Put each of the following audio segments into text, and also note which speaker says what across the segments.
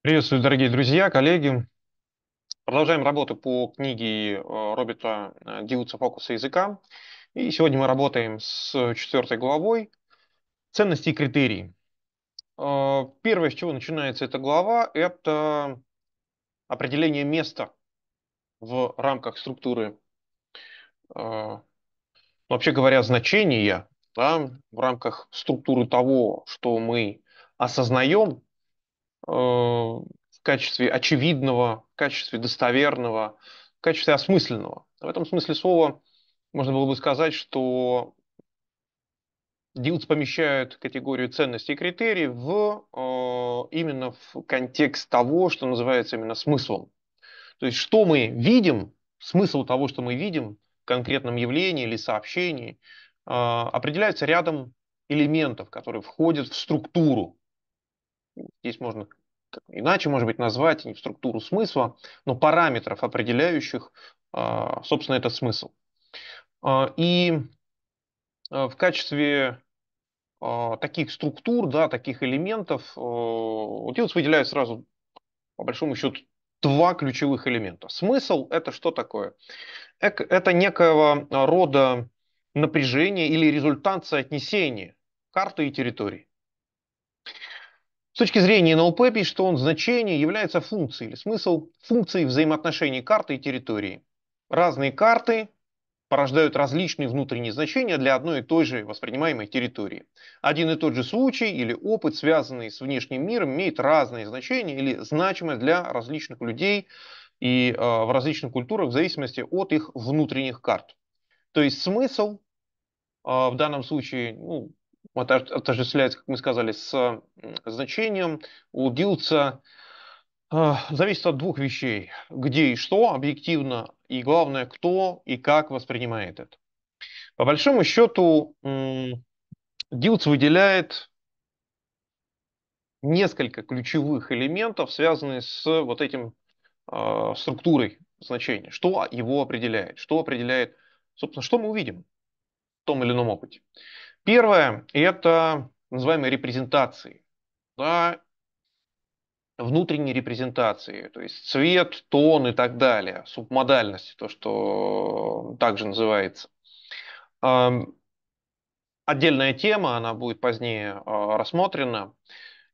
Speaker 1: Приветствую, дорогие друзья, коллеги. Продолжаем работу по книге э, Роберта э, Дилуца "Фокусы языка». И сегодня мы работаем с четвертой главой «Ценности и критерии». Э, первое, с чего начинается эта глава, это определение места в рамках структуры, ну, вообще говоря, значения да, в рамках структуры того, что мы осознаем Э, в качестве очевидного, в качестве достоверного, в качестве осмысленного. В этом смысле слова можно было бы сказать, что Дилс помещают категорию ценностей и критерий в, э, именно в контекст того, что называется именно смыслом. То есть, что мы видим, смысл того, что мы видим в конкретном явлении или сообщении, э, определяется рядом элементов, которые входят в структуру. Здесь можно иначе, может быть, назвать не структуру смысла, но параметров, определяющих, а, собственно, этот смысл. А, и а, в качестве таких структур, да, таких элементов, Утилс выделяет сразу, по большому счету, два ключевых элемента. Смысл – это что такое? Это некого рода напряжение или результат соотнесения карты и территории. С точки зрения НЛП пишет, что он значение является функцией или смысл функции взаимоотношений карты и территории. Разные карты порождают различные внутренние значения для одной и той же воспринимаемой территории. Один и тот же случай или опыт, связанный с внешним миром, имеет разные значения или значимость для различных людей и э, в различных культурах в зависимости от их внутренних карт. То есть смысл э, в данном случае ну, отождествляется, как мы сказали, с значением, у Дилца э, зависит от двух вещей. Где и что объективно, и главное, кто и как воспринимает это. По большому счету, э, Дилц выделяет несколько ключевых элементов, связанных с вот этим э, структурой значения. Что его определяет? Что определяет, собственно, что мы увидим в том или ином опыте? Первое – это называемые репрезентации, да, внутренние репрезентации, то есть цвет, тон и так далее, субмодальность, то, что также называется. Отдельная тема, она будет позднее а, рассмотрена.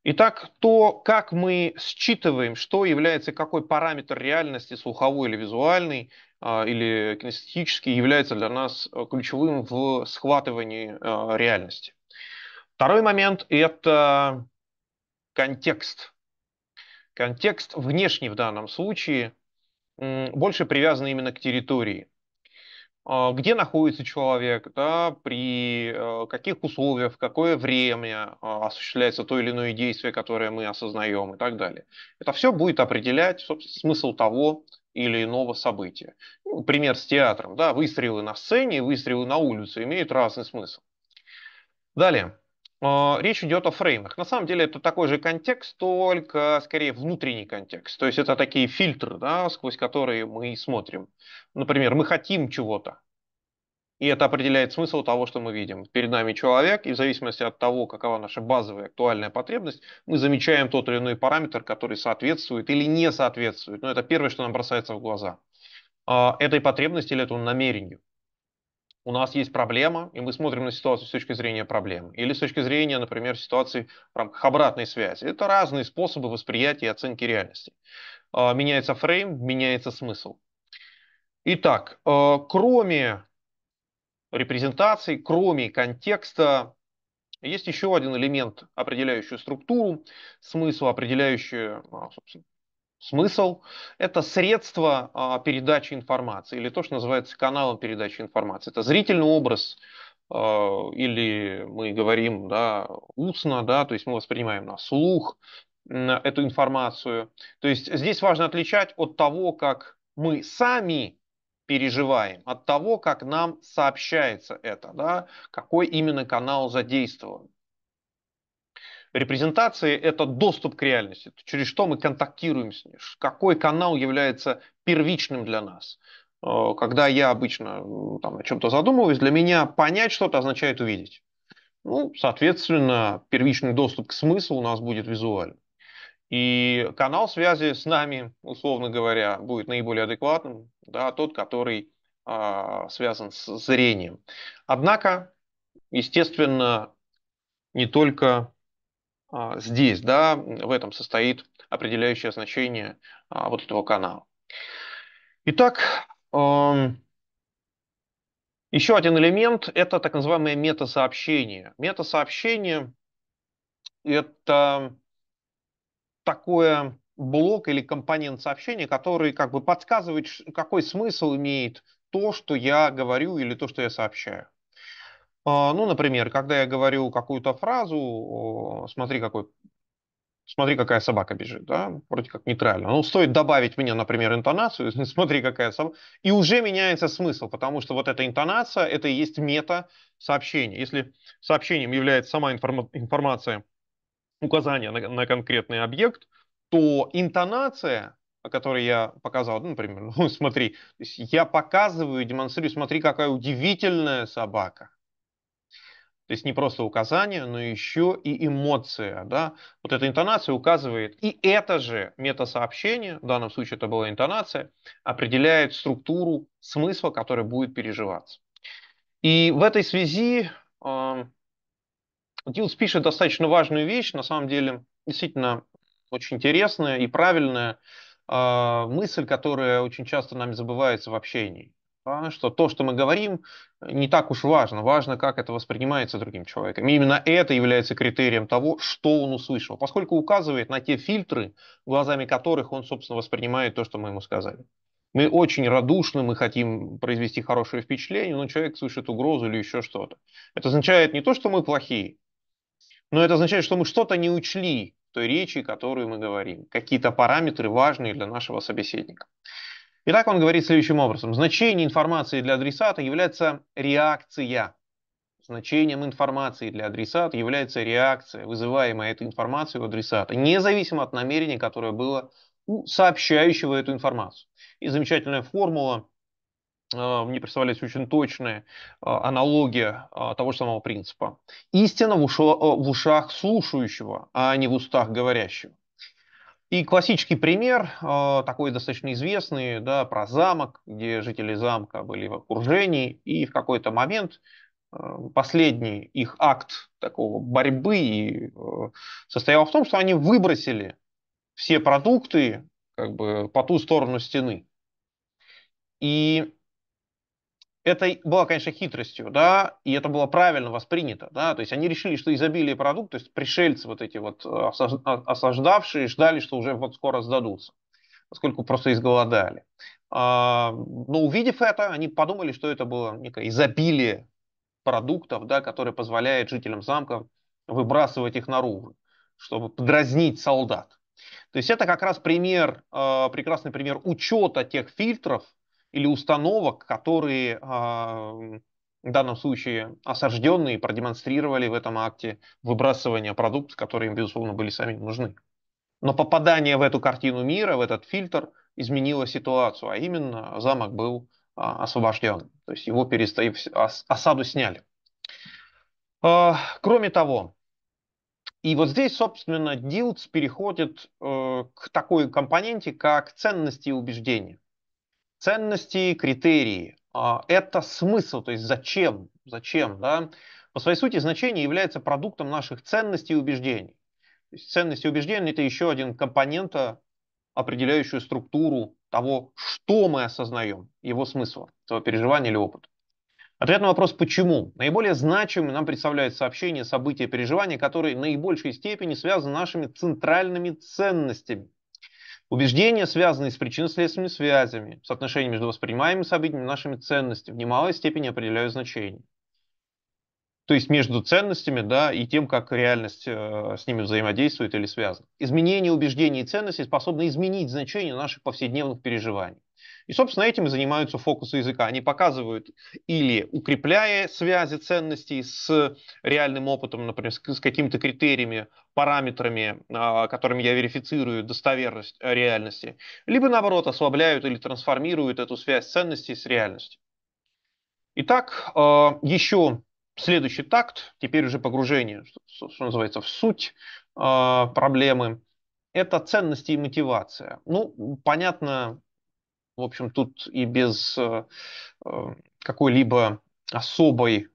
Speaker 1: Итак, то, как мы считываем, что является какой параметр реальности, слуховой или визуальный, а, или кинестетически является для нас э, ключевым в схватывании а, реальности. Второй момент – это контекст. Контекст внешний в данном случае больше привязан именно к территории. А, где находится человек, да, при э, каких условиях, в какое время осуществляется то или иное действие, которое мы осознаем и так далее. Это все будет определять смысл того, или иного события. Ну, пример с театром. Да? Выстрелы на сцене и выстрелы на улице имеют разный смысл. Далее. А, речь идет о фреймах. На самом деле это такой же контекст, только скорее внутренний контекст. То есть это такие фильтры, да, сквозь которые мы смотрим. Например, мы хотим чего-то, и это определяет смысл того, что мы видим. Перед нами человек, и в зависимости от того, какова наша базовая актуальная потребность, мы замечаем тот или иной параметр, который соответствует или не соответствует. Но это первое, что нам бросается в глаза. А, этой потребности или этому намерению. У нас есть проблема, и мы смотрим на ситуацию с точки зрения проблем. Или с точки зрения, например, ситуации в рамках обратной связи. Это разные способы восприятия и оценки реальности. А, меняется фрейм, меняется смысл. Итак, а, кроме репрезентаций, кроме контекста, есть еще один элемент, определяющий структуру, смысл, определяющий а, смысл. Это средство а, передачи информации, или то, что называется каналом передачи информации. Это зрительный образ, а, или мы говорим да, устно, да, то есть мы воспринимаем на слух эту информацию. То есть здесь важно отличать от того, как мы сами переживаем, от того, как нам сообщается это, да, какой именно канал задействован. Репрезентации – это доступ к реальности, через что мы контактируем с ней, какой канал является первичным для нас. Э, когда я обычно э, там, о чем-то задумываюсь, для меня понять что-то означает увидеть. Ну, соответственно, первичный доступ к смыслу у нас будет визуальным. И канал связи с нами, условно говоря, будет наиболее адекватным, да, тот, который а, связан с зрением. Однако, естественно, не только а, здесь, да, в этом состоит определяющее значение а, вот этого канала. Итак, эм, еще один элемент – это так называемое метасообщение. Метасообщение – это такое блок или компонент сообщения, который как бы подсказывает, какой смысл имеет то, что я говорю или то, что я сообщаю. А, ну, например, когда я говорю какую-то фразу, смотри, какой, смотри, какая собака бежит, да, вроде как нейтрально. Ну, стоит добавить мне, например, интонацию, смотри, какая собака, и уже меняется смысл, потому что вот эта интонация, это и есть мета-сообщение. Если сообщением является сама информа информация, указание на, на конкретный объект, то интонация, о которой я показал, ну, например, ну, смотри, я показываю, демонстрирую, смотри, какая удивительная собака. То есть не просто указание, но еще и эмоция. Да? Вот эта интонация указывает. И это же метасообщение, в данном случае это была интонация, определяет структуру смысла, который будет переживаться. И в этой связи Дилс пишет достаточно важную вещь, на самом деле, действительно очень интересная и правильная э, мысль, которая очень часто нами забывается в общении. Да, что то, что мы говорим, не так уж важно. Важно, как это воспринимается другим человеком. И именно это является критерием того, что он услышал, поскольку указывает на те фильтры, глазами которых он, собственно, воспринимает то, что мы ему сказали. Мы очень радушны, мы хотим произвести хорошее впечатление, но человек слышит угрозу или еще что-то. Это означает не то, что мы плохие, но это означает, что мы что-то не учли в той речи, которую мы говорим. Какие-то параметры важные для нашего собеседника. Итак, он говорит следующим образом. Значение информации для адресата является реакция. Значением информации для адресата является реакция, вызываемая этой информацией у адресата, независимо от намерения, которое было у сообщающего эту информацию. И замечательная формула а, мне представлялись очень точные а, аналогии а, того же самого принципа. Истина в, ушо, в ушах слушающего, а не в устах говорящего. И классический пример, такой достаточно известный, да, про замок, где жители замка были в окружении, и в какой-то момент последний их акт такого борьбы состоял в том, что они выбросили все продукты как бы по ту сторону стены. И это было, конечно, хитростью, да, и это было правильно воспринято, да, то есть они решили, что изобилие продуктов, то есть пришельцы вот эти вот э, а, осаждавшие ждали, что уже вот скоро сдадутся, поскольку просто изголодали. А, но увидев это, они подумали, что это было некое изобилие продуктов, да, которое позволяет жителям замка выбрасывать их наружу, чтобы подразнить солдат. То есть это как раз пример, э, прекрасный пример учета тех фильтров, или установок, которые а, в данном случае осажденные продемонстрировали в этом акте выбрасывание продуктов, которые им, безусловно, были сами нужны. Но попадание в эту картину мира, в этот фильтр изменило ситуацию, а именно замок был а, освобожден, то есть его перестав... осаду сняли. А, кроме того, и вот здесь, собственно, Дилдс переходит э, к такой компоненте, как ценности и убеждения. Ценности, критерии. А, это смысл, то есть зачем, зачем, да? По своей сути значение является продуктом наших ценностей и убеждений. То есть ценности и убеждения – это еще один компонент, а, определяющий структуру того, что мы осознаем, его смысла, своего переживания или опыта. Ответ на вопрос «почему?» Наиболее значимым нам представляют сообщения, события, переживания, которые в наибольшей степени связаны с нашими центральными ценностями. Убеждения, связанные с причинно-следственными связями, с отношениями между воспринимаемыми событиями и нашими ценностями, в немалой степени определяют значение. То есть между ценностями да, и тем, как реальность э, с ними взаимодействует или связана. Изменение убеждений и ценностей способно изменить значение наших повседневных переживаний. И, собственно, этим и занимаются фокусы языка. Они показывают или укрепляя связи ценностей с реальным опытом, например, с какими-то критериями, параметрами, а, которыми я верифицирую достоверность э, реальности, либо, наоборот, ослабляют или трансформируют эту связь ценностей с реальностью. Итак, э, еще следующий такт, теперь уже погружение, что, называется, в суть э, проблемы, это ценности и мотивация. Ну, понятно, в общем, тут и без э, э, какой-либо особой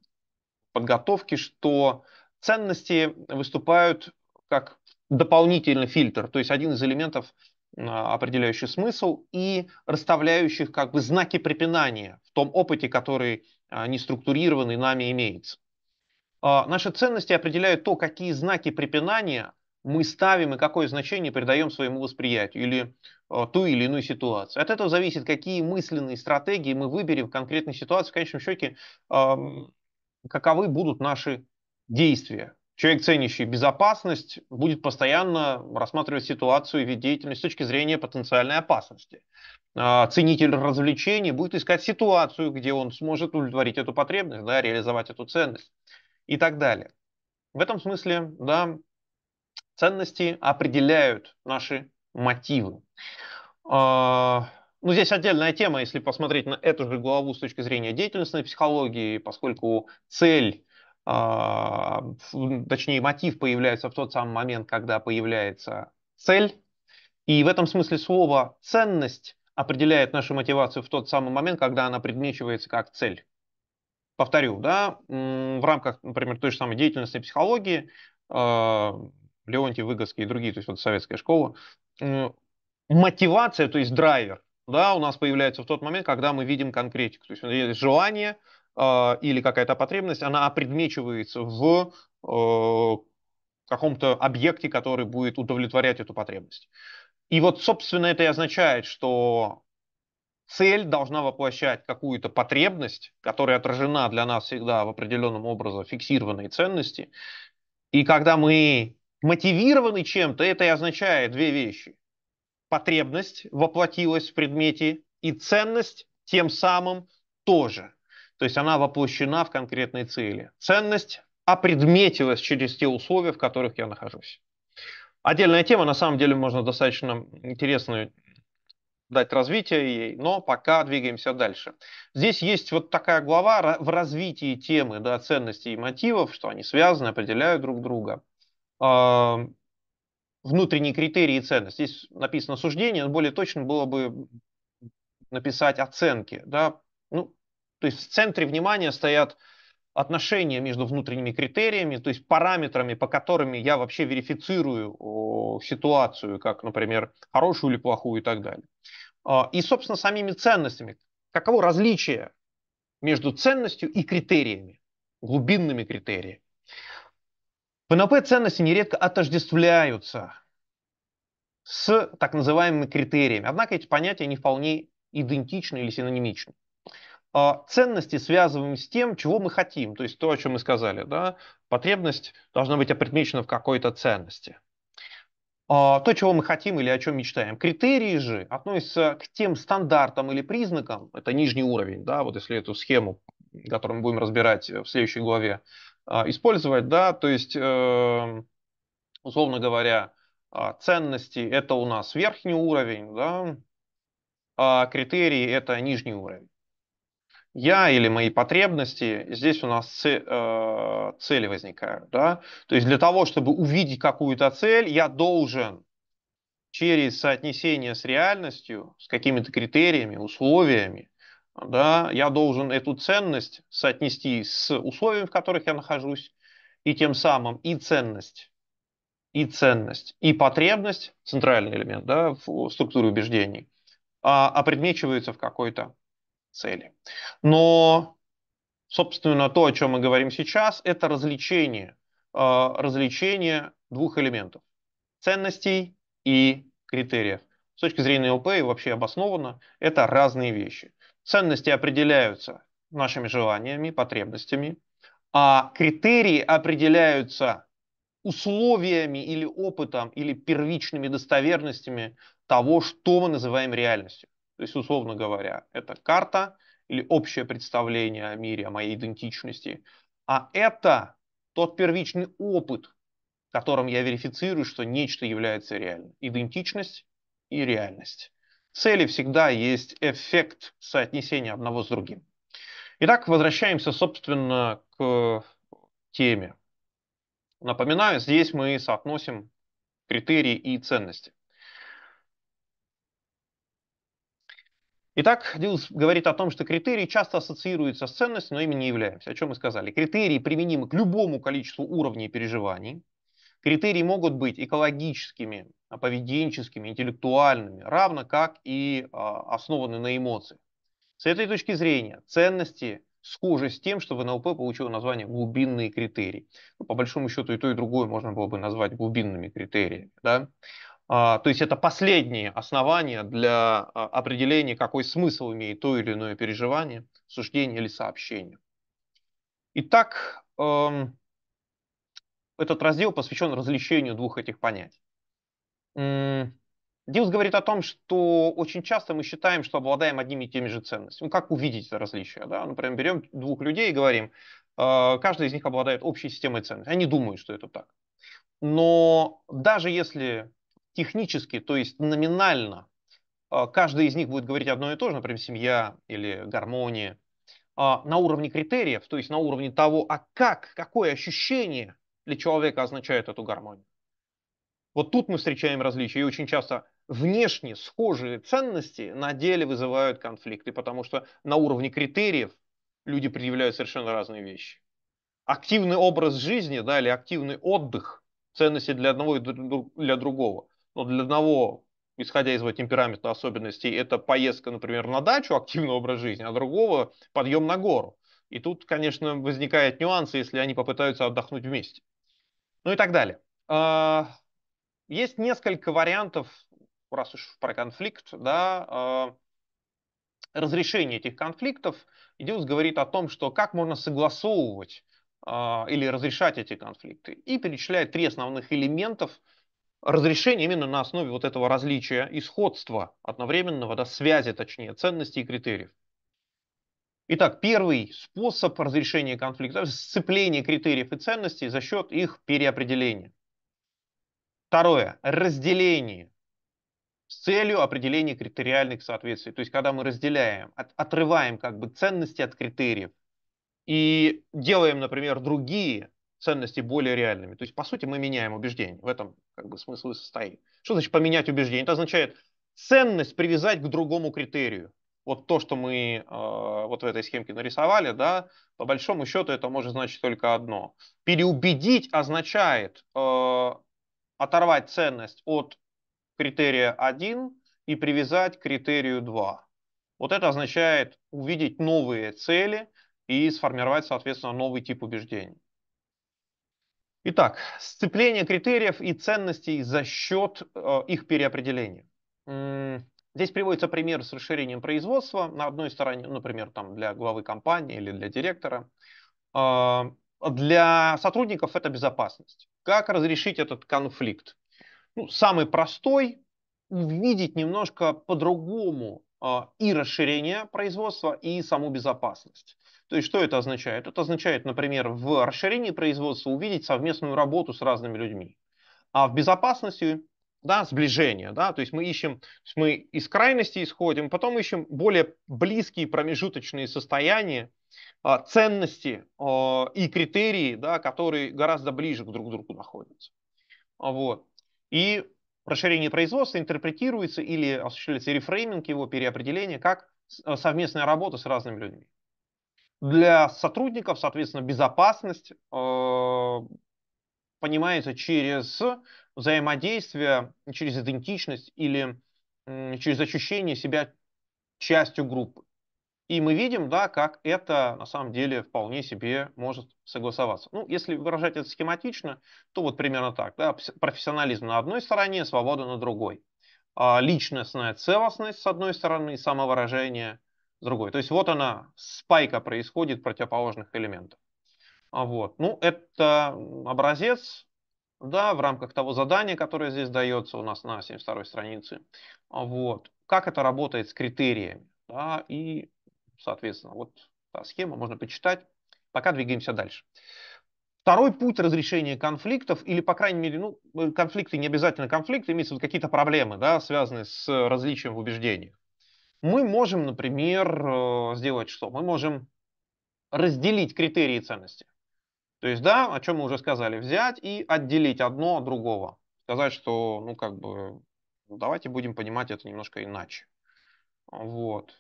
Speaker 1: подготовки, что ценности выступают как дополнительный фильтр, то есть один из элементов, э, определяющий смысл и расставляющих как бы знаки препинания в том опыте, который не структурированный нами имеется. А наши ценности определяют то, какие знаки препинания мы ставим и какое значение придаем своему восприятию или э, ту или иную ситуацию. От этого зависит, какие мысленные стратегии мы выберем в конкретной ситуации. В конечном счете, э, эм, каковы будут наши действия. Человек, ценящий безопасность, будет постоянно рассматривать ситуацию и вид деятельности с точки зрения потенциальной опасности. А ценитель развлечений будет искать ситуацию, где он сможет удовлетворить эту потребность, да, реализовать эту ценность и так далее. В этом смысле, да, ценности определяют наши мотивы. А, ну, здесь отдельная тема, если посмотреть на эту же главу с точки зрения деятельностной психологии, поскольку цель а, точнее, мотив появляется в тот самый момент, когда появляется цель. И в этом смысле слово «ценность» определяет нашу мотивацию в тот самый момент, когда она предмечивается как цель. Повторю, да, в рамках, например, той же самой деятельности психологии а, Леонтий Выгодский и другие, то есть вот советская школа, мотивация, то есть драйвер, да, у нас появляется в тот момент, когда мы видим конкретику, то есть есть желание э, или какая-то потребность, она опредмечивается в э, каком-то объекте, который будет удовлетворять эту потребность. И вот, собственно, это и означает, что цель должна воплощать какую-то потребность, которая отражена для нас всегда в определенном образе фиксированной ценности. И когда мы мотивированы чем-то, это и означает две вещи. Потребность воплотилась в предмете, и ценность тем самым тоже. То есть она воплощена в конкретной цели. Ценность опредметилась через те условия, в которых я нахожусь. Отдельная тема, на самом деле, можно достаточно интересную дать развитие ей, но пока двигаемся дальше. Здесь есть вот такая глава в развитии темы да, ценностей и мотивов, что они связаны, определяют друг друга. А, внутренние критерии и ценности. Здесь написано суждение, но более точно было бы написать оценки. Да? Ну, то есть в центре внимания стоят отношения между внутренними критериями, то есть параметрами, по которыми я вообще верифицирую ситуацию, как, например, хорошую или плохую и так далее. А, и, собственно, самими ценностями. Каково различие между ценностью и критериями, глубинными критериями? ПНП-ценности нередко отождествляются с так называемыми критериями. Однако эти понятия не вполне идентичны или синонимичны. А, ценности связываем с тем, чего мы хотим, то есть то, о чем мы сказали. Да? Потребность должна быть опредмечена в какой-то ценности. А, то, чего мы хотим или о чем мечтаем. Критерии же относятся к тем стандартам или признакам, это нижний уровень, да, вот если эту схему, которую мы будем разбирать в следующей главе, а, использовать, да, то есть, эм, условно говоря, а, ценности это у нас верхний уровень, да, а критерии это нижний уровень. Я или мои потребности, здесь у нас э, цели возникают, да, то есть для того, чтобы увидеть какую-то цель, я должен через соотнесение с реальностью, с какими-то критериями, условиями, да, я должен эту ценность соотнести с условиями, в которых я нахожусь, и тем самым и ценность, и ценность, и потребность, центральный элемент да, в структуре убеждений, а, опредмечиваются в какой-то цели. Но, собственно, то, о чем мы говорим сейчас, это развлечение, а, развлечение двух элементов – ценностей и критериев. С точки зрения ЛП и вообще обоснованно, это разные вещи. Ценности определяются нашими желаниями, потребностями, а критерии определяются условиями или опытом, или первичными достоверностями того, что мы называем реальностью. То есть, условно говоря, это карта или общее представление о мире, о моей идентичности. А это тот первичный опыт, которым я верифицирую, что нечто является реальным. Идентичность и реальность цели всегда есть эффект соотнесения одного с другим. Итак, возвращаемся, собственно, к теме. Напоминаю, здесь мы соотносим критерии и ценности. Итак, Дилс говорит о том, что критерии часто ассоциируются с ценностью, но ими не являемся. О чем мы сказали? Критерии применимы к любому количеству уровней переживаний. Критерии могут быть экологическими, а поведенческими, интеллектуальными, равно как и а, основаны на эмоциях. С этой точки зрения ценности схожи с тем, что в НЛП получило название глубинные критерии. Ну, по большому счету и то, и другое можно было бы назвать глубинными критериями. Да? А, то есть это последние основания для а, определения, какой смысл имеет то или иное переживание, суждение или сообщение. Итак, эм, этот раздел посвящен развлечению двух этих понятий. Дилс говорит о том, что очень часто мы считаем, что обладаем одними и теми же ценностями. Ну, как увидеть это различие? Да? Например, берем двух людей и говорим, э, каждый из них обладает общей системой ценностей. Они думают, что это так. Но даже если технически, то есть номинально, э, каждый из них будет говорить одно и то же, например, семья или гармония, э, на уровне критериев, то есть на уровне того, а как, какое ощущение для человека означает эту гармонию. Вот тут мы встречаем различия, и очень часто внешне схожие ценности на деле вызывают конфликты, потому что на уровне критериев люди предъявляют совершенно разные вещи. Активный образ жизни да, или активный отдых – ценности для одного и для другого. Но для одного, исходя из его темпераментных особенностей, это поездка, например, на дачу, активный образ жизни, а другого – подъем на гору. И тут, конечно, возникают нюансы, если они попытаются отдохнуть вместе ну и так далее. А, есть несколько вариантов, раз уж про конфликт, да, а, разрешения этих конфликтов. Идиус говорит о том, что как можно согласовывать а, или разрешать эти конфликты. И перечисляет три основных элементов разрешения именно на основе вот этого различия и сходства одновременного, да, связи, точнее, ценностей и критериев. Итак, первый способ разрешения конфликта – сцепление критериев и ценностей за счет их переопределения. Второе – разделение с целью определения критериальных соответствий. То есть, когда мы разделяем, от, отрываем как бы ценности от критериев и делаем, например, другие ценности более реальными. То есть, по сути, мы меняем убеждение. В этом как бы смысл и состоит. Что значит поменять убеждение? Это означает ценность привязать к другому критерию вот то, что мы э, вот в этой схемке нарисовали, да, по большому счету это может значить только одно. Переубедить означает э, оторвать ценность от критерия 1 и привязать к критерию 2. Вот это означает увидеть новые цели и сформировать, соответственно, новый тип убеждений. Итак, сцепление критериев и ценностей за счет э, их переопределения. Здесь приводится пример с расширением производства на одной стороне, ну, например, там для главы компании или для директора. А, для сотрудников это безопасность. Как разрешить этот конфликт? Ну, самый простой – увидеть немножко по-другому а, и расширение производства, и саму безопасность. То есть что это означает? Это означает, например, в расширении производства увидеть совместную работу с разными людьми. А в безопасности да, сближение, да, то есть мы ищем, есть мы из крайности исходим, потом ищем более близкие промежуточные состояния, а, ценности а, и критерии, да, которые гораздо ближе к друг другу находятся. А, вот. И расширение производства интерпретируется или осуществляется рефрейминг его переопределение как совместная работа с разными людьми. Для сотрудников, соответственно, безопасность понимается через взаимодействия через идентичность или через ощущение себя частью группы. И мы видим, да, как это на самом деле вполне себе может согласоваться. Ну, если выражать это схематично, то вот примерно так. Да, профессионализм на одной стороне, свобода на другой. А личностная целостность с одной стороны, самовыражение с другой. То есть вот она, спайка происходит противоположных элементов. А вот. Ну, это образец, да, в рамках того задания, которое здесь дается у нас на 72 странице. А вот. Как это работает с критериями. Да, и, соответственно, вот та схема, можно почитать. Пока двигаемся дальше. Второй путь разрешения конфликтов, или, по крайней мере, ну, э, конфликты не обязательно конфликты, имеются вот какие-то проблемы, да, связанные с различием в убеждениях. Мы можем, например, э, сделать что? Мы можем разделить критерии ценности. То есть, да, о чем мы уже сказали, взять и отделить одно от другого. Сказать, что, ну, как бы, ну, давайте будем понимать это немножко иначе. Вот.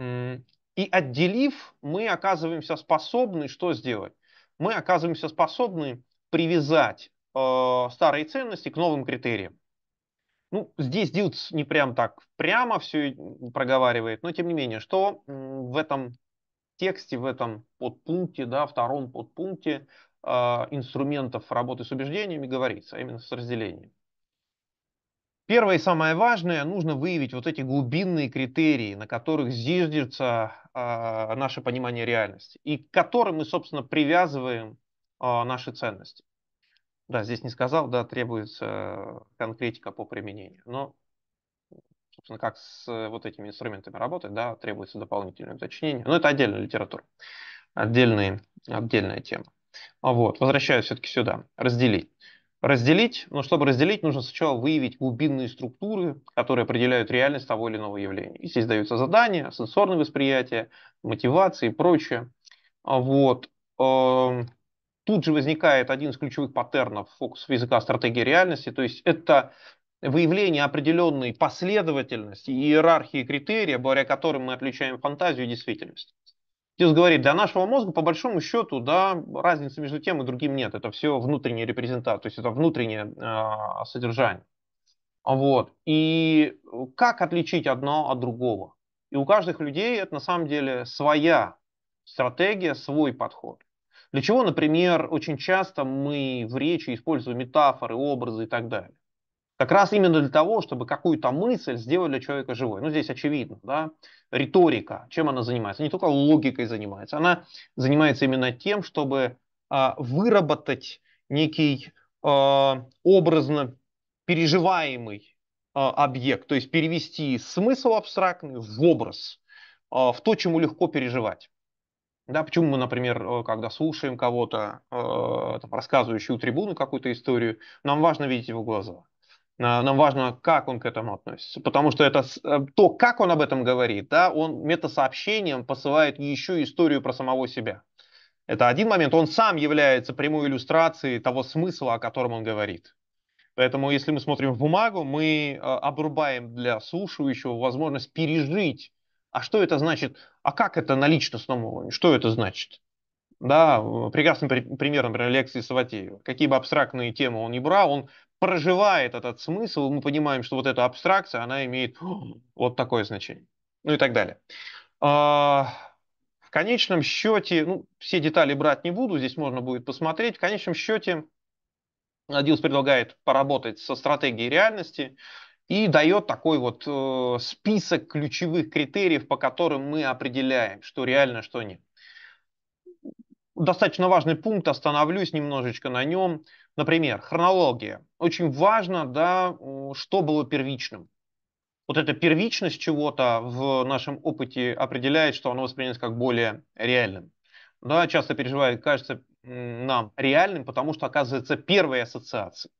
Speaker 1: И отделив, мы оказываемся способны что сделать? Мы оказываемся способны привязать э, старые ценности к новым критериям. Ну, здесь Дилтс не прям так прямо все проговаривает, но тем не менее, что в этом тексте, в этом подпункте, да, втором подпункте э, инструментов работы с убеждениями говорится, а именно с разделением. Первое и самое важное, нужно выявить вот эти глубинные критерии, на которых зиждется э, наше понимание реальности, и к которым мы, собственно, привязываем э, наши ценности. Да, здесь не сказал, да, требуется э, конкретика по применению, но собственно, как с э, вот этими инструментами работать, да, требуется дополнительное уточнение. Но ну, это отдельная литература, отдельная отдельная тема. Вот, возвращаюсь все-таки сюда. Разделить. Разделить, но ну, чтобы разделить, нужно сначала выявить глубинные структуры, которые определяют реальность того или иного явления. И здесь даются задания, сенсорное восприятие, мотивации и прочее. А вот. Эм, тут же возникает один из ключевых паттернов фокус языка стратегии реальности, то есть это выявление определенной последовательности и иерархии критерия, благодаря которым мы отличаем фантазию и действительность. Тис говорит, для нашего мозга, по большому счету, да, разницы между тем и другим нет. Это все внутренняя репрезентация, то есть это внутреннее э, содержание. Вот. И как отличить одно от другого? И у каждых людей это на самом деле своя стратегия, свой подход. Для чего, например, очень часто мы в речи используем метафоры, образы и так далее. Как раз именно для того, чтобы какую-то мысль сделать для человека живой. Ну, здесь очевидно, да, риторика, чем она занимается, не только логикой занимается, она занимается именно тем, чтобы а, выработать некий а, образно переживаемый а, объект, то есть перевести смысл абстрактный в образ, а, в то, чему легко переживать. Да, почему мы, например, э, когда слушаем кого-то, э, рассказывающего у трибуны какую-то историю, нам важно видеть его глаза. А, нам важно, как он к этому относится, потому что это э, то, как он об этом говорит, да, он метасообщением посылает еще историю про самого себя. Это один момент. Он сам является прямой иллюстрацией того смысла, о котором он говорит. Поэтому, если мы смотрим в бумагу, мы э, обрубаем для слушающего возможность пережить, а что это значит, а как это на личностном уровне, что это значит. Да, э, прекрасным примером, например, лекции Саватеева. Какие бы абстрактные темы он ни брал, он проживает этот смысл, мы понимаем, что вот эта абстракция, она имеет вот такое значение. Ну и так далее. А, в конечном счете, ну, все детали брать не буду, здесь можно будет посмотреть. В конечном счете, Дилс предлагает поработать со стратегией реальности и дает такой вот э, список ключевых критериев, по которым мы определяем, что реально, что нет. Достаточно важный пункт, остановлюсь немножечко на нем. Например, хронология. Очень важно, да, что было первичным. Вот эта первичность чего-то в нашем опыте определяет, что оно воспринимается как более реальным. Да, часто переживает, кажется нам реальным, потому что оказывается первая ассоциация.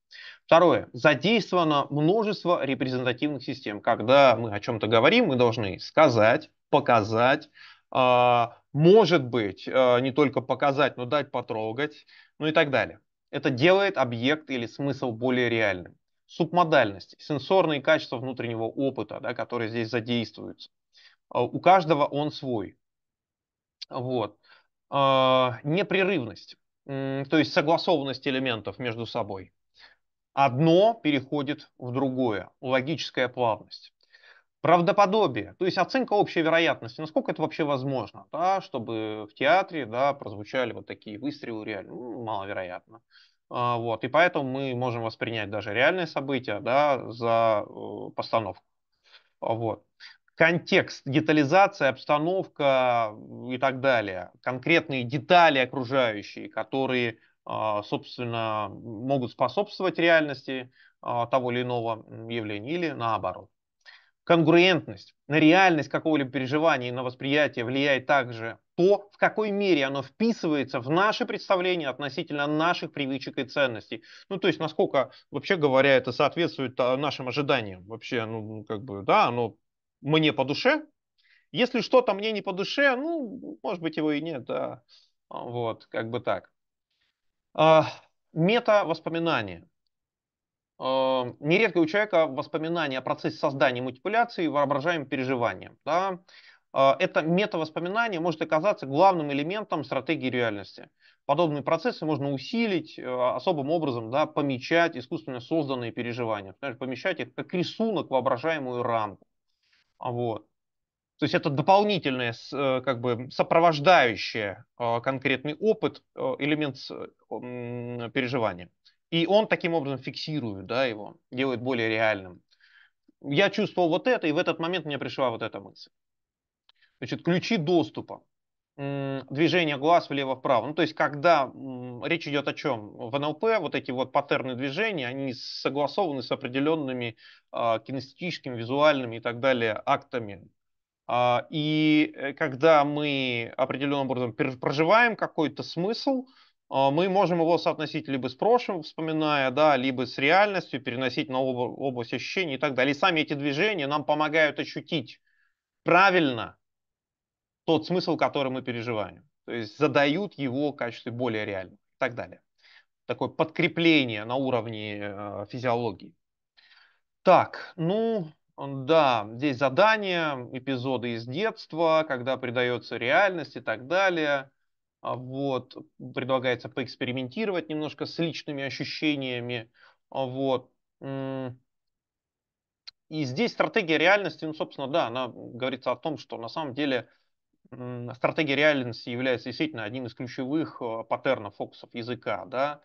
Speaker 1: Второе. Задействовано множество репрезентативных систем. Когда мы о чем-то говорим, мы должны сказать, показать, а, может быть, а, не только показать, но дать потрогать, ну и так далее. Это делает объект или смысл более реальным. Субмодальность, сенсорные качества внутреннего опыта, да, которые здесь задействуются. А, у каждого он свой. Вот. А, непрерывность, то есть согласованность элементов между собой. Одно переходит в другое, логическая плавность правдоподобие, то есть оценка общей вероятности, насколько это вообще возможно, да, чтобы в театре да, прозвучали вот такие выстрелы реально, ну, маловероятно. А, вот, и поэтому мы можем воспринять даже реальные события да, за э, постановку. А, вот. Контекст, детализация, обстановка и так далее. Конкретные детали окружающие, которые, а, собственно, могут способствовать реальности того или иного явления или наоборот конгруентность, на реальность какого-либо переживания и на восприятие влияет также то, в какой мере оно вписывается в наше представление относительно наших привычек и ценностей. Ну, то есть, насколько, вообще говоря, это соответствует а, нашим ожиданиям. Вообще, ну, ну, как бы, да, оно мне по душе. Если что-то мне не по душе, ну, может быть, его и нет, да. А, вот, как бы так. А, мета-воспоминания нередко у человека воспоминания о процессе создания мультипуляции воображаемым переживанием. Да? А, это метавоспоминание может оказаться главным элементом стратегии реальности. Подобные процессы можно усилить а, особым образом, да, помечать искусственно созданные переживания, например, помещать их как рисунок воображаемую рамку. А, вот. То есть это дополнительное, э, как бы сопровождающее конкретный опыт э, элемент э, переживания. И он таким образом фиксирует да, его, делает более реальным. Я чувствовал вот это, и в этот момент мне пришла вот эта мысль. Значит, ключи доступа. Движение глаз влево-вправо. Ну, то есть, когда речь идет о чем? В НЛП вот эти вот паттерны движения, они согласованы с определенными э, а, кинестетическими, визуальными и так далее актами. А, э, и когда мы определенным образом проживаем какой-то смысл, э, а, мы можем его соотносить либо с прошлым, вспоминая, да, либо с реальностью, переносить на об, область ощущений и так далее. И сами эти движения нам помогают ощутить правильно тот смысл, который мы переживаем. То есть задают его в качестве более реального и так далее. Такое подкрепление на уровне э, физиологии. Так, ну, да, здесь задания, эпизоды из детства, когда придается реальность и так далее – а вот, предлагается поэкспериментировать немножко с личными ощущениями. А вот. И здесь стратегия реальности, ну, собственно, да, она говорится о том, что на самом деле стратегия реальности является действительно одним из ключевых э, паттернов фокусов языка, да,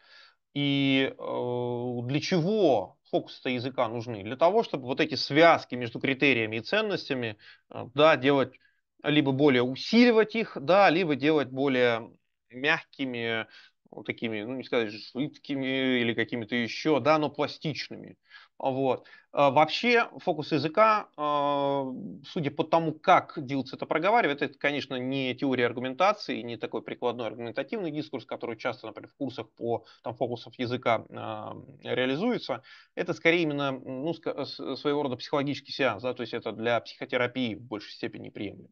Speaker 1: и э, для чего фокусы языка нужны? Для того, чтобы вот эти связки между критериями и ценностями, э, да, делать либо более усиливать их, да, либо делать более мягкими, вот такими, ну не сказать жидкими или какими-то еще, да, но пластичными. Вот. А вообще фокус языка, а, судя по тому, как Дилс это проговаривает, это, конечно, не теория аргументации, не такой прикладной аргументативный дискурс, который часто, например, в курсах по там, фокусов языка а, реализуется. Это скорее именно ну, своего рода психологический сеанс, да, то есть это для психотерапии в большей степени приемлемо.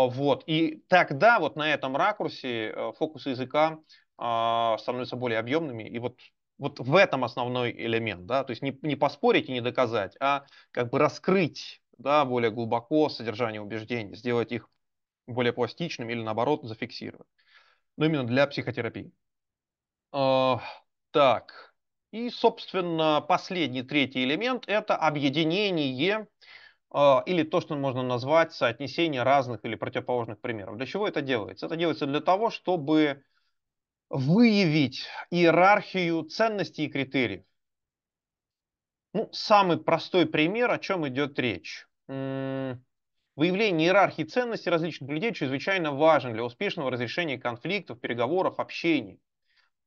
Speaker 1: А, вот. И тогда вот на этом ракурсе э, фокус языка а, становятся более объемными. И вот, вот в этом основной элемент. Да? То есть не, не поспорить и не доказать, а как бы раскрыть да, более глубоко содержание убеждений, сделать их более пластичными или наоборот зафиксировать. Ну именно для психотерапии. А, так. И, собственно, последний, третий элемент – это объединение а, или то, что можно назвать соотнесение разных или противоположных примеров. Для чего это делается? Это делается для того, чтобы выявить иерархию ценностей и критериев. Ну, самый простой пример, о чем идет речь. Выявление иерархии ценностей различных людей чрезвычайно важно для успешного разрешения конфликтов, переговоров, общений.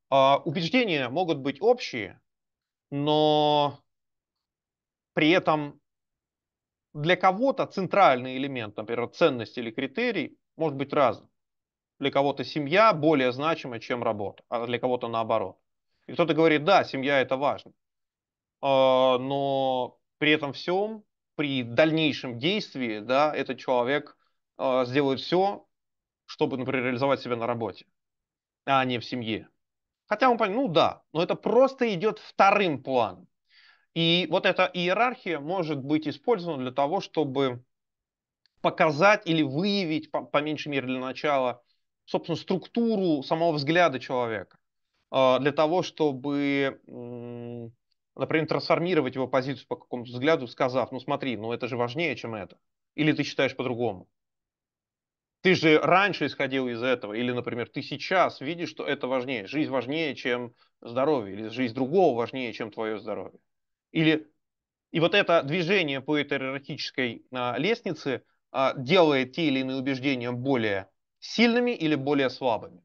Speaker 1: А, убеждения могут быть общие, но при этом для кого-то центральный элемент, например, ценность или критерий, может быть разным. Для кого-то семья более значима, чем работа, а для кого-то наоборот. И кто-то говорит, да, семья это важно, а, но при этом всем, при дальнейшем действии, да, этот человек а, сделает все, чтобы, например, реализовать себя на работе, а не в семье. Хотя он понял, ну да, но это просто идет вторым планом. И вот эта иерархия может быть использована для того, чтобы показать или выявить, по, по меньшей мере для начала, собственно, структуру самого взгляда человека. А, для того, чтобы, например, трансформировать его позицию по какому-то взгляду, сказав, ну смотри, ну это же важнее, чем это. Или ты считаешь по-другому. Ты же раньше исходил из этого, или, например, ты сейчас видишь, что это важнее. Жизнь важнее, чем здоровье, или жизнь другого важнее, чем твое здоровье. Или... И вот это движение по этой иерархической а, лестнице а, делает те или иные убеждения более сильными или более слабыми.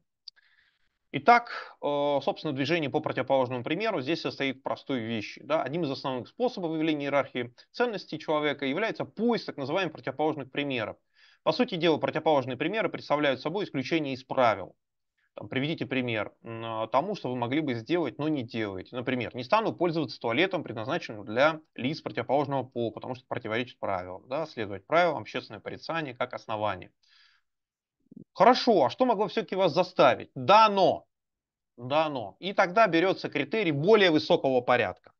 Speaker 1: Итак, э, собственно, движение по противоположному примеру здесь состоит в простой вещи. Да? Одним из основных способов выявления иерархии ценностей человека является поиск так называемых противоположных примеров. По сути дела, противоположные примеры представляют собой исключение из правил. Там, приведите пример а, тому, что вы могли бы сделать, но не делаете. Например, не стану пользоваться туалетом, предназначенным для лиц противоположного пола, потому что противоречит правилам. Да? Следовать правилам, общественное порицание как основание. Хорошо, а что могло все-таки вас заставить? Да, но. Да, но. И тогда берется критерий более высокого порядка.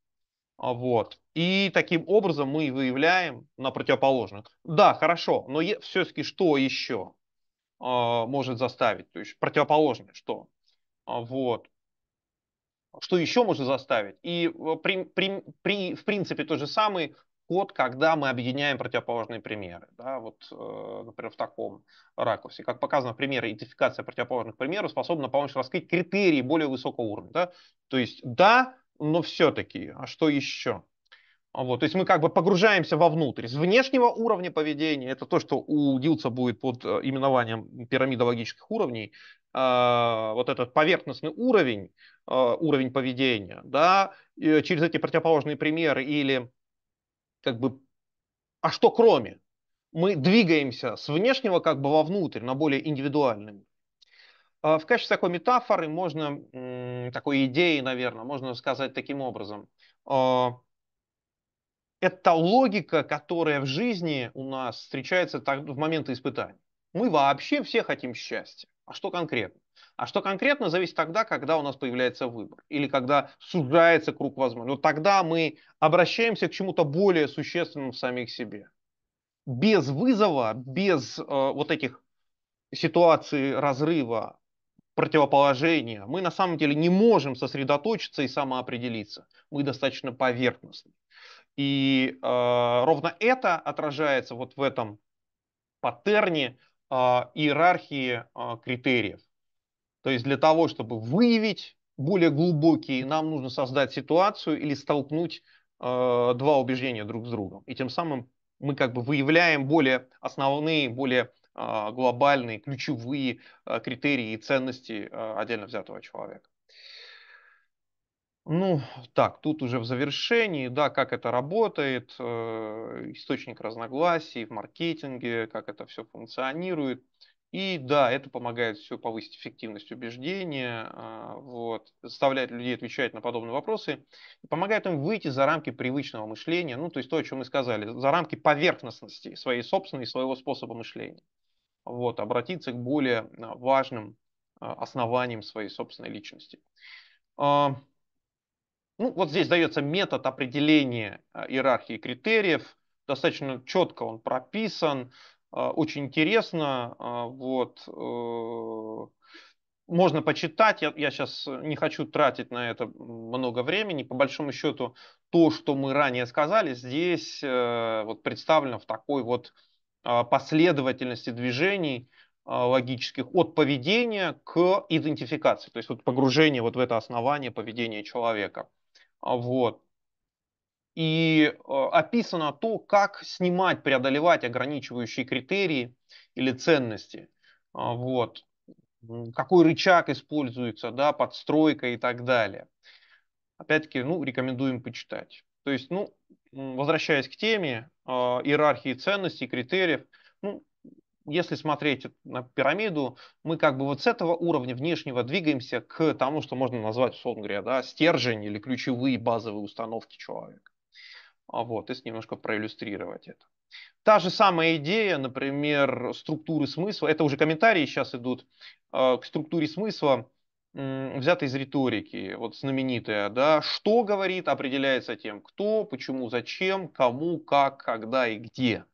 Speaker 1: А, вот. И таким образом мы выявляем на противоположных. Да, хорошо, но все-таки что еще? А, может заставить, то есть противоположное что. А, вот. Что еще может заставить? И при, э, при, при, в принципе тот же самый код, когда мы объединяем противоположные примеры. Да, вот, э, например, в таком ракурсе. Как показано в примере, идентификация противоположных примеров способна помочь раскрыть критерии более высокого уровня. Да? То есть да, но все-таки, а что еще? А вот, то есть мы как бы погружаемся вовнутрь. С внешнего уровня поведения, это то, что у Дилца будет под э, именованием пирамида логических уровней, э, вот этот поверхностный уровень, э, уровень поведения, да, через эти противоположные примеры или как бы, а что кроме? Мы двигаемся с внешнего как бы вовнутрь, на более индивидуальный. Э, в качестве такой метафоры можно, такой идеи, наверное, можно сказать таким образом – это логика, которая в жизни у нас встречается так, в моменты испытаний. Мы вообще все хотим счастья. А что конкретно? А что конкретно зависит тогда, когда у нас появляется выбор или когда сужается круг возможностей. Вот тогда мы обращаемся к чему-то более существенному в самих себе. Без вызова, без э, вот этих ситуаций разрыва, противоположения, мы на самом деле не можем сосредоточиться и самоопределиться. Мы достаточно поверхностны. И э, ровно это отражается вот в этом паттерне э, иерархии э, критериев. То есть для того, чтобы выявить более глубокие, нам нужно создать ситуацию или столкнуть э, два убеждения друг с другом. И тем самым мы как бы выявляем более основные, более глобальные, ключевые критерии и ценности отдельно взятого человека. Ну, так, тут уже в завершении, да, как это работает, э, источник разногласий в маркетинге, как это все функционирует. И да, это помогает все повысить эффективность убеждения, э, вот, заставляет людей отвечать на подобные вопросы, помогает им выйти за рамки привычного мышления, ну, то есть то, о чем мы сказали, за рамки поверхностности своей собственной, своего способа мышления. Вот, обратиться к более а, важным а, основаниям своей собственной личности. Ну, вот здесь дается метод определения э, иерархии критериев, достаточно четко он прописан, э, очень интересно, э, вот, можно почитать, я, я сейчас не хочу тратить на это много времени, по большому счету то, что мы ранее сказали, здесь вот представлено в такой вот последовательности движений логических от поведения к идентификации, то есть вот погружение вот в это основание поведения человека. А, вот. И э, описано то, как снимать, преодолевать ограничивающие критерии или ценности. А, вот. Какой рычаг используется, да, подстройка и так далее. Опять-таки, ну, рекомендуем почитать. То есть, ну, возвращаясь к теме э, иерархии ценностей, критериев, ну, если смотреть на пирамиду, мы как бы вот с этого уровня внешнего двигаемся к тому, что можно назвать, условно говоря, да, стержень или ключевые базовые установки человека. А вот, если немножко проиллюстрировать это. Та же самая идея, например, структуры смысла, это уже комментарии сейчас идут э, к структуре смысла, э, взятой из риторики, вот знаменитая, да, что говорит, определяется тем, кто, почему, зачем, кому, как, когда и где.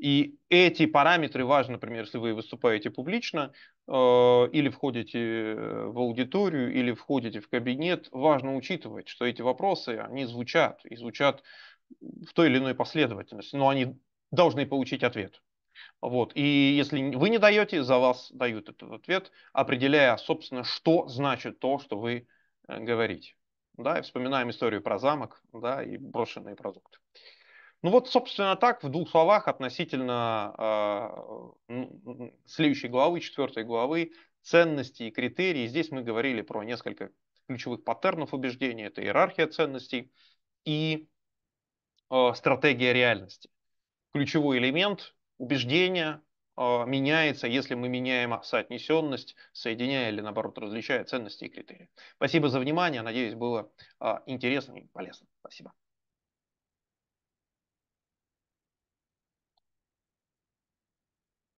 Speaker 1: И эти параметры важны, например, если вы выступаете публично, э, или входите э, в аудиторию, или входите в кабинет, важно учитывать, что эти вопросы, они звучат, и звучат в той или иной последовательности, но они должны получить ответ. Вот. И если вы не даете, за вас дают этот ответ, определяя, собственно, что значит то, что вы э, говорите. Да, и вспоминаем историю про замок да, и брошенные продукты. Ну вот, собственно, так в двух словах относительно э, следующей главы, четвертой главы, ценности и критерии. Здесь мы говорили про несколько ключевых паттернов убеждения, Это иерархия ценностей и э, стратегия реальности. Ключевой элемент убеждения э, меняется, если мы меняем соотнесенность, соединяя или, наоборот, различая ценности и критерии. Спасибо за внимание. Надеюсь, было э, интересно и полезно. Спасибо.